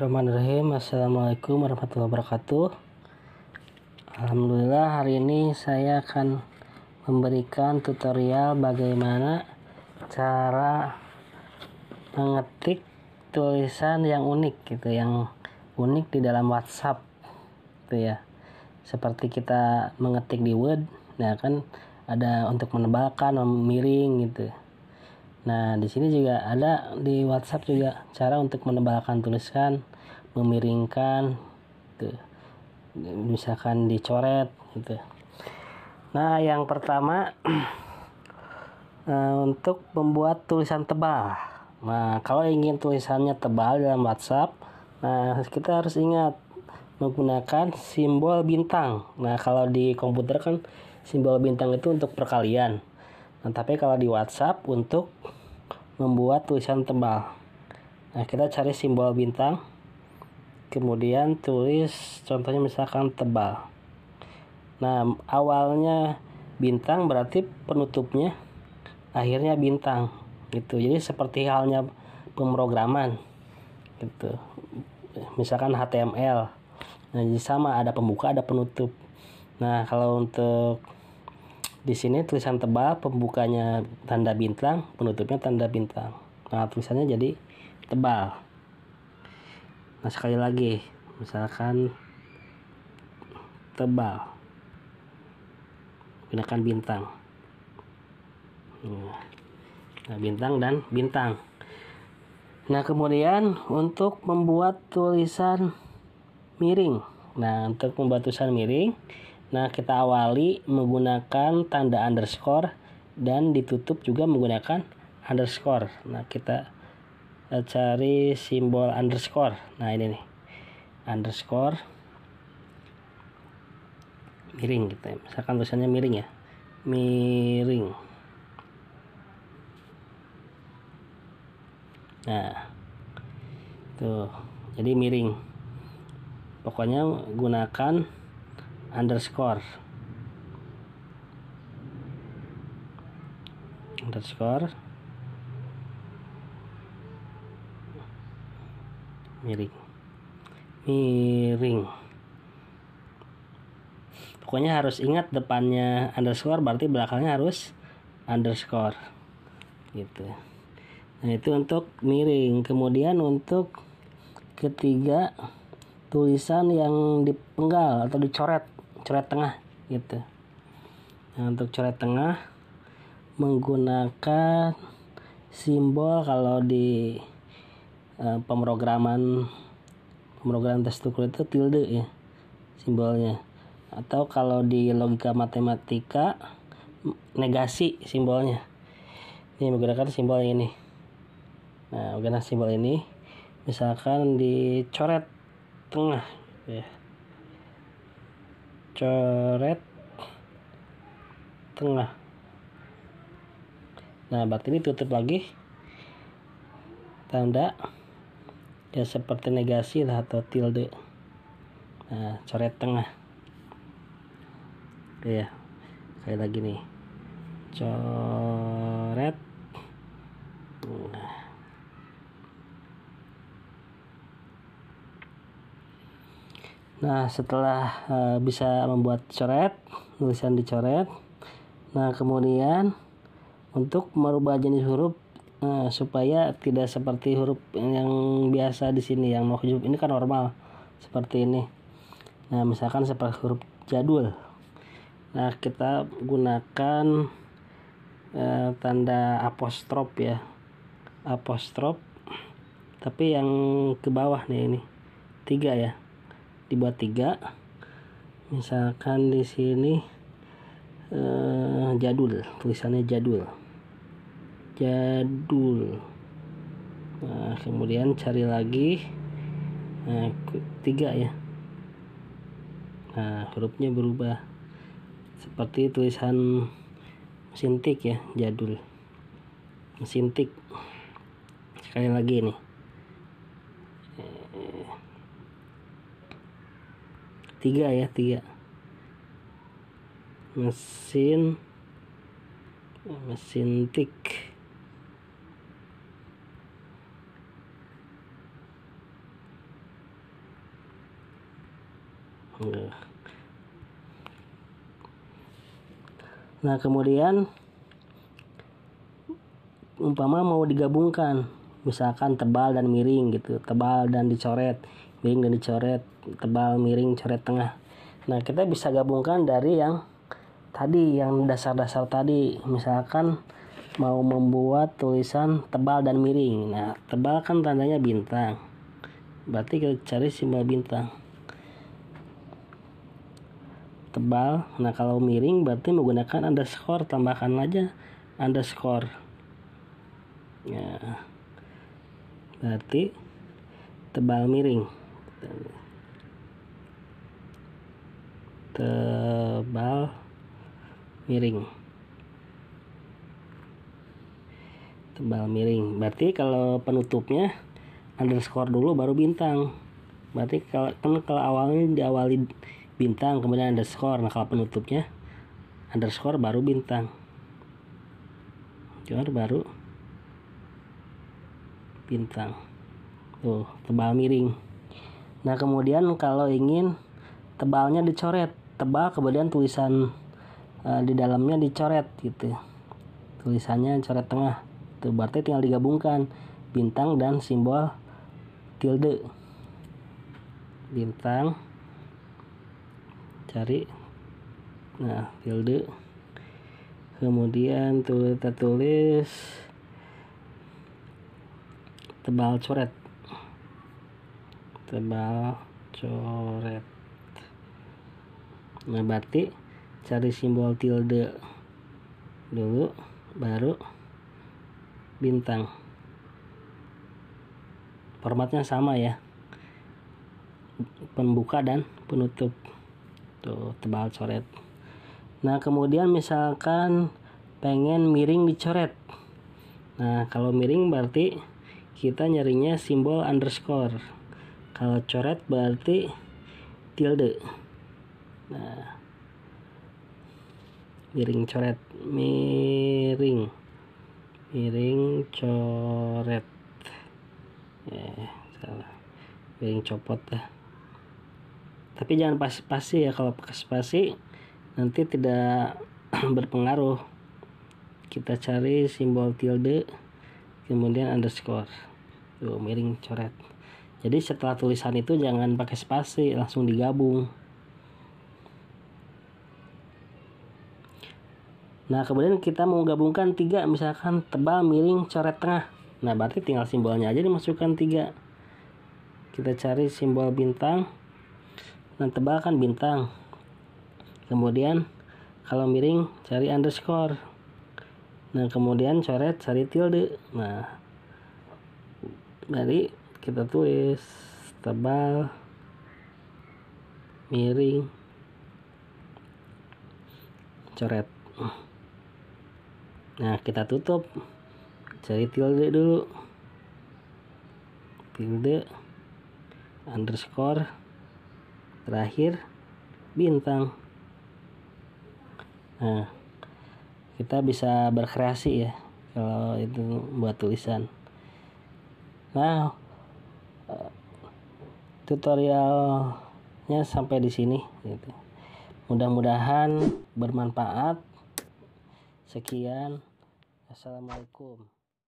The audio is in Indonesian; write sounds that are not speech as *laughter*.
Bismillahirrahmanirrahim Assalamualaikum warahmatullahi wabarakatuh Alhamdulillah hari ini saya akan memberikan tutorial bagaimana cara mengetik tulisan yang unik gitu yang unik di dalam WhatsApp gitu ya seperti kita mengetik di Word nah kan ada untuk menebalkan miring gitu Nah, di sini juga ada di WhatsApp juga cara untuk menebalkan tulisan memiringkan gitu. misalkan dicoret gitu nah yang pertama *clears throat* eh, untuk membuat tulisan tebal nah kalau ingin tulisannya tebal dalam WhatsApp nah kita harus ingat menggunakan simbol bintang nah kalau di komputer kan simbol bintang itu untuk perkalian nah tapi kalau di WhatsApp untuk membuat tulisan tebal nah kita cari simbol bintang kemudian tulis contohnya misalkan tebal nah awalnya bintang berarti penutupnya akhirnya bintang gitu jadi seperti halnya pemrograman gitu misalkan HTML nah jadi sama ada pembuka ada penutup nah kalau untuk di sini tulisan tebal pembukanya tanda bintang penutupnya tanda bintang nah tulisannya jadi tebal nah sekali lagi misalkan tebal gunakan bintang iya. nah bintang dan bintang nah kemudian untuk membuat tulisan miring nah untuk membuat tulisan miring nah kita awali menggunakan tanda underscore dan ditutup juga menggunakan underscore nah kita Eh, cari simbol underscore nah ini nih underscore miring gitu ya. misalkan tulisannya miring ya miring nah tuh jadi miring pokoknya gunakan underscore underscore miring miring pokoknya harus ingat depannya underscore berarti belakangnya harus underscore gitu nah itu untuk miring kemudian untuk ketiga tulisan yang dipenggal atau dicoret coret tengah gitu nah untuk coret tengah menggunakan simbol kalau di Eh, pemrograman pemrograman terstruktur itu tilde ya simbolnya atau kalau di logika matematika negasi simbolnya ini menggunakan simbol ini nah menggunakan simbol ini misalkan dicoret tengah ya coret tengah nah berarti ini tutup lagi tanda dan ya, seperti negasi lah atau tilde nah coret tengah oke ya kayak lagi nih coret nah. nah setelah uh, bisa membuat coret tulisan dicoret nah kemudian untuk merubah jenis huruf uh, supaya tidak seperti huruf yang biasa di sini yang mahjub ini kan normal seperti ini nah misalkan seperti huruf jadul nah kita gunakan uh, tanda apostrof ya apostrof tapi yang ke bawah nih ini tiga ya dibuat tiga misalkan di sini eh, jadul tulisannya jadul jadul nah kemudian cari lagi nah, tiga ya nah hurufnya berubah seperti tulisan mesin ya jadul mesin tik sekali lagi nih tiga ya tiga mesin mesin tik Gitu. Nah, kemudian umpama mau digabungkan, misalkan tebal dan miring gitu, tebal dan dicoret, miring dan dicoret, tebal, miring, coret tengah. Nah, kita bisa gabungkan dari yang tadi, yang dasar-dasar tadi. Misalkan mau membuat tulisan tebal dan miring. Nah, tebal kan tandanya bintang. Berarti kita cari simbol bintang tebal. Nah kalau miring berarti menggunakan underscore tambahkan aja underscore. Ya. Berarti tebal miring. Tebal miring. Tebal miring. Berarti kalau penutupnya underscore dulu baru bintang. Berarti kalau kan kalau awalnya diawali bintang kemudian underscore nah kalau penutupnya underscore baru bintang cuman baru bintang tuh tebal miring nah kemudian kalau ingin tebalnya dicoret tebal kemudian tulisan e, di dalamnya dicoret gitu tulisannya coret tengah itu berarti tinggal digabungkan bintang dan simbol tilde bintang cari nah tilde kemudian tulis kita tulis tebal coret tebal coret nah berarti cari simbol tilde dulu baru bintang formatnya sama ya pembuka dan penutup tuh gitu, tebal coret nah kemudian misalkan pengen miring dicoret nah kalau miring berarti kita nyarinya simbol underscore kalau coret berarti tilde nah miring coret miring miring coret ya salah miring copot lah tapi jangan pakai pasi ya kalau pakai spasi nanti tidak *clears throat* berpengaruh kita cari simbol tilde kemudian underscore tuh miring coret jadi setelah tulisan itu jangan pakai spasi langsung digabung nah kemudian kita mau gabungkan tiga misalkan tebal miring coret tengah nah berarti tinggal simbolnya aja dimasukkan tiga kita cari simbol bintang tebalkan bintang kemudian kalau miring cari underscore nah kemudian coret cari tilde nah dari kita tulis tebal miring coret nah kita tutup cari tilde dulu tilde underscore terakhir bintang nah kita bisa berkreasi ya kalau itu buat tulisan nah eh, tutorialnya sampai di sini gitu mudah-mudahan bermanfaat sekian assalamualaikum